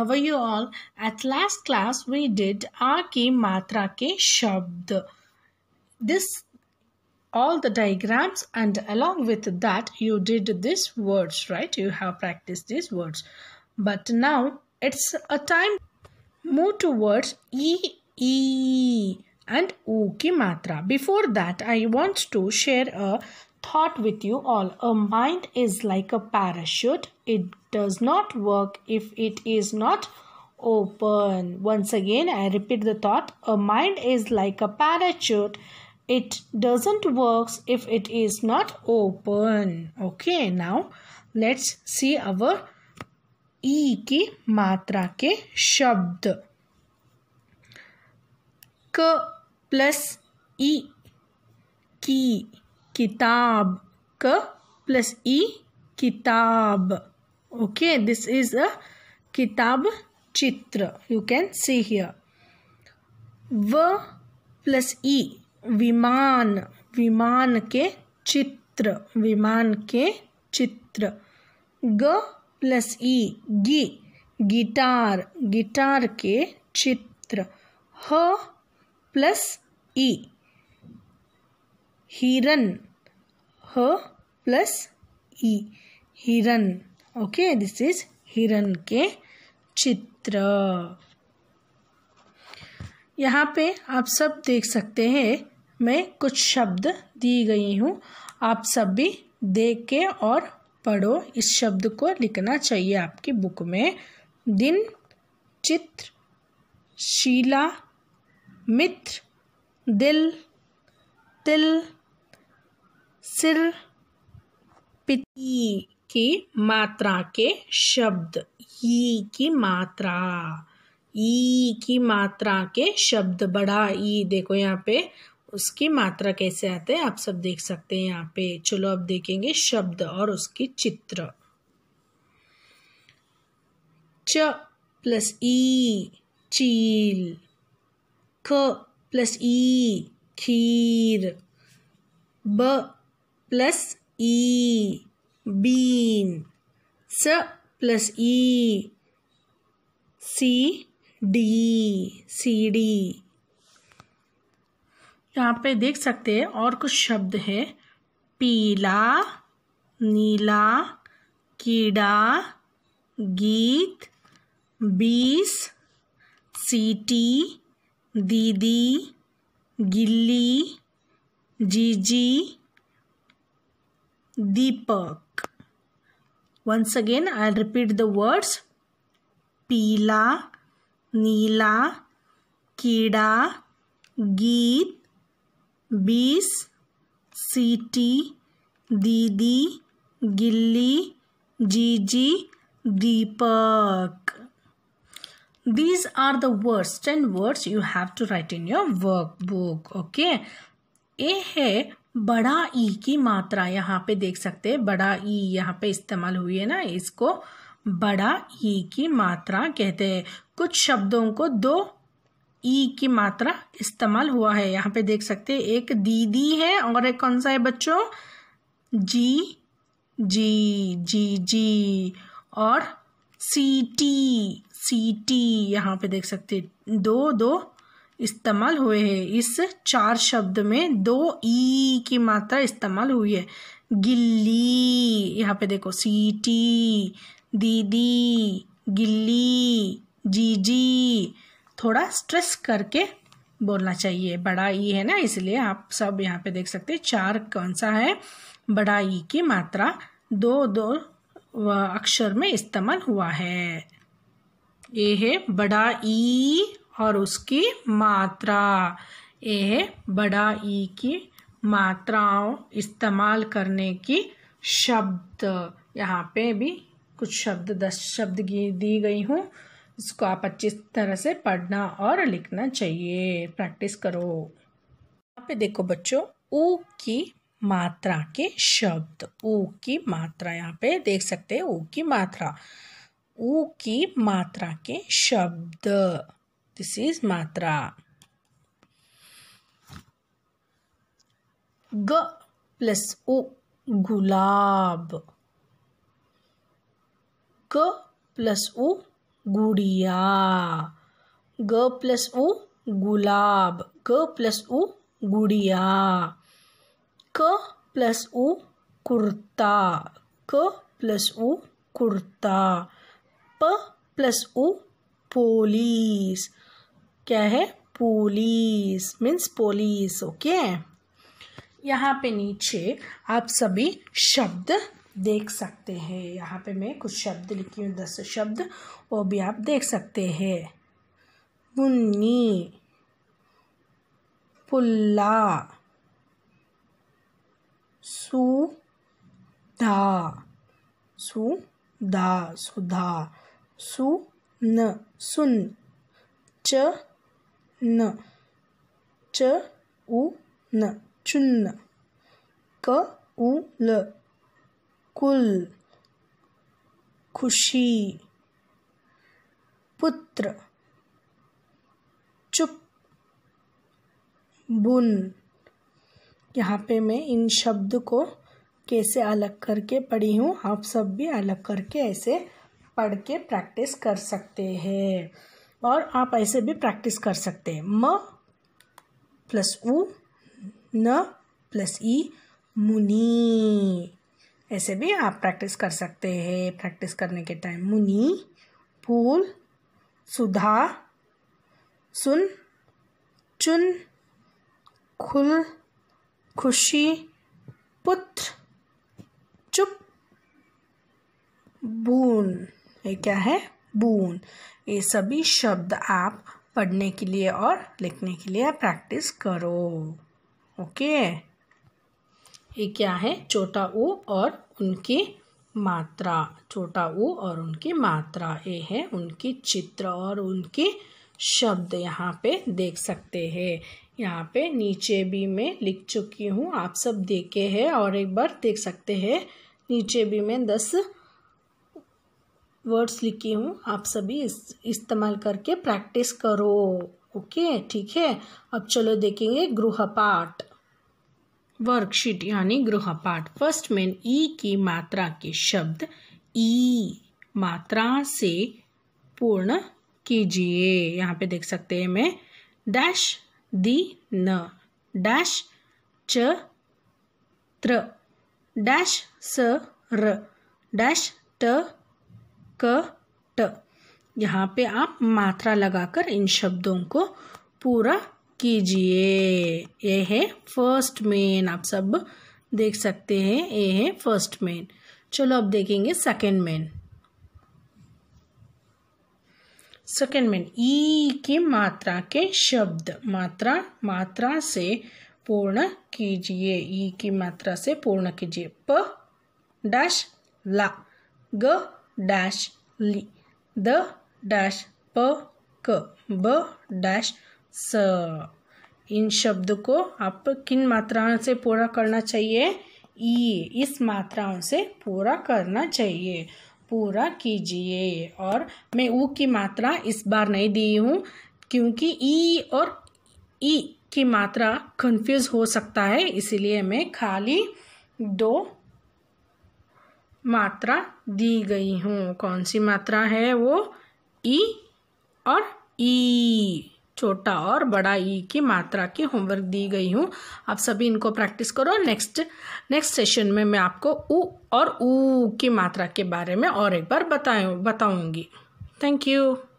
how are you all at last class we did a ki matra ke shabd this all the diagrams and along with that you did these words right you have practiced these words but now it's a time move towards e e and u ki matra before that i want to share a thought with you all. A mind is like a parachute. It does not work if it is not open. Once again, I repeat the thought. A mind is like a parachute. It doesn't work if it is not open. Okay, now let's see our e ki matra ke shabd क plus e ki. किताब क plus ई किताब okay this is a kitab chitra you can see here v plus e विमान विमान के चित्र विमान के चित्र ग प्लस ई गी गिटार गिटार के चित्र ह प्लस ई हिरन ह प्लस ई हिरन ओके दिस इज हिरन के चित्र यहाँ पे आप सब देख सकते हैं मैं कुछ शब्द दी गई हूँ आप सब भी देख के और पढ़ो इस शब्द को लिखना चाहिए आपकी बुक में दिन चित्र शीला मित्र दिल तिल सिर्फ की मात्रा के शब्द ई की मात्रा ई की मात्रा के शब्द बड़ा ई देखो यहाँ पे उसकी मात्रा कैसे आते हैं आप सब देख सकते हैं यहाँ पे चलो अब देखेंगे शब्द और उसकी चित्र च प्लस ई चील ख प्लस ई खीर ब प्लस ई बीन स प्लस ई सी डी सी डी यहाँ पे देख सकते हैं और कुछ शब्द है पीला नीला कीड़ा गीत बीस सीटी दीदी गिल्ली जीजी Deepak. Once again, I'll repeat the words. Pila, Nila, Kida, Geet, Bees, City, Didi, Gilli, Gigi, Deepak. These are the words, 10 words you have to write in your workbook. Okay. ये है बड़ा ई की मात्रा यहाँ पे देख सकते हैं बड़ा ई यहाँ पे इस्तेमाल हुई है ना इसको बड़ा ई की मात्रा कहते हैं कुछ शब्दों को दो ई की मात्रा इस्तेमाल हुआ है यहाँ पे देख सकते हैं एक दीदी है और एक कौन सा है बच्चों जी जी जी जी और सी टी सी टी यहाँ पे देख सकते दो दो इस्तेमाल हुए हैं इस चार शब्द में दो ई की मात्रा इस्तेमाल हुई है गिल्ली यहाँ पे देखो सीटी दीदी गिल्ली जीजी थोड़ा स्ट्रेस करके बोलना चाहिए बड़ा ई है ना इसलिए आप सब यहाँ पे देख सकते हैं चार कौन सा है बड़ा ई की मात्रा दो दो अक्षर में इस्तेमाल हुआ है ये है बड़ा ई और उसकी मात्रा ये बड़ा ई की मात्राओं इस्तेमाल करने की शब्द यहाँ पे भी कुछ शब्द दस शब्द की दी गई हूँ इसको आप अच्छी तरह से पढ़ना और लिखना चाहिए प्रैक्टिस करो यहाँ पे देखो बच्चों ऊ की मात्रा के शब्द ऊ की मात्रा यहाँ पे देख सकते हैं ऊ की मात्रा ऊ की मात्रा के शब्द this is matra g plus o गुलाब ग प्लस ओ गुड़िया ग प्लस ओ गुलाब ग प्लस ओ गुड़िया क प्लस ओ कुर्ता क प्लस ओ कुर्ता प प्लस ओ पोलिस क्या है पुलिस मीन्स पोलिस ओके यहाँ पे नीचे आप सभी शब्द देख सकते हैं यहाँ पे मैं कुछ शब्द लिखी हूँ दस शब्द वो भी आप देख सकते हैं मुन्नी पुल्ला सुधा सुधा सुधा सुन सुन च न च उ न चुन्न क उ ल कुल खुशी पुत्र चुप बुन यहाँ पे मैं इन शब्द को कैसे अलग करके पढ़ी हूँ आप सब भी अलग करके ऐसे पढ़ के प्रैक्टिस कर सकते हैं और आप ऐसे भी प्रैक्टिस कर सकते हैं म प्लस उ न प्लस ई मुनि ऐसे भी आप प्रैक्टिस कर सकते हैं प्रैक्टिस करने के टाइम मुनि फूल सुधा सुन चुन खुल खुशी पुत्र चुप बून ये क्या है बून ये सभी शब्द आप पढ़ने के लिए और लिखने के लिए प्रैक्टिस करो ओके ये क्या है छोटा ऊ और उनकी मात्रा छोटा ऊ और उनकी मात्रा ये है उनकी चित्र और उनके शब्द यहाँ पे देख सकते हैं यहाँ पे नीचे भी मैं लिख चुकी हूँ आप सब देखे हैं और एक बार देख सकते हैं नीचे भी मैं दस वर्ड्स लिखी हूँ आप सभी इस इस्तेमाल करके प्रैक्टिस करो ओके ठीक है अब चलो देखेंगे गृहपाठ वर्कशीट यानी गृहपाठ फर्स्ट में ई की मात्रा के शब्द ई e, मात्रा से पूर्ण कीजिए यहाँ पे देख सकते हैं मैं डैश दी न डैश च त्र डैश स र डैश ट क ट यहाँ पे आप मात्रा लगाकर इन शब्दों को पूरा कीजिए ये है फर्स्ट मेन आप सब देख सकते हैं ये है फर्स्ट मेन चलो अब देखेंगे सेकेंड मेन सेकेंड मेन ई की मात्रा के शब्द मात्रा मात्रा से पूर्ण कीजिए ई e की मात्रा से पूर्ण कीजिए प डैश ला ग डैश ली द डैश प क ब डैश स इन शब्द को आप किन मात्राओं से पूरा करना चाहिए ई इस मात्राओं से पूरा करना चाहिए पूरा कीजिए और मैं ऊ की मात्रा इस बार नहीं दी हूँ क्योंकि ई और ई की मात्रा कंफ्यूज हो सकता है इसीलिए मैं खाली दो मात्रा दी गई हूँ कौन सी मात्रा है वो ई और ई छोटा और बड़ा ई की मात्रा की होमवर्क दी गई हूँ आप सभी इनको प्रैक्टिस करो नेक्स्ट नेक्स्ट सेशन में मैं आपको ऊ और ऊ की मात्रा के बारे में और एक बार बताऊँ बताऊँगी थैंक यू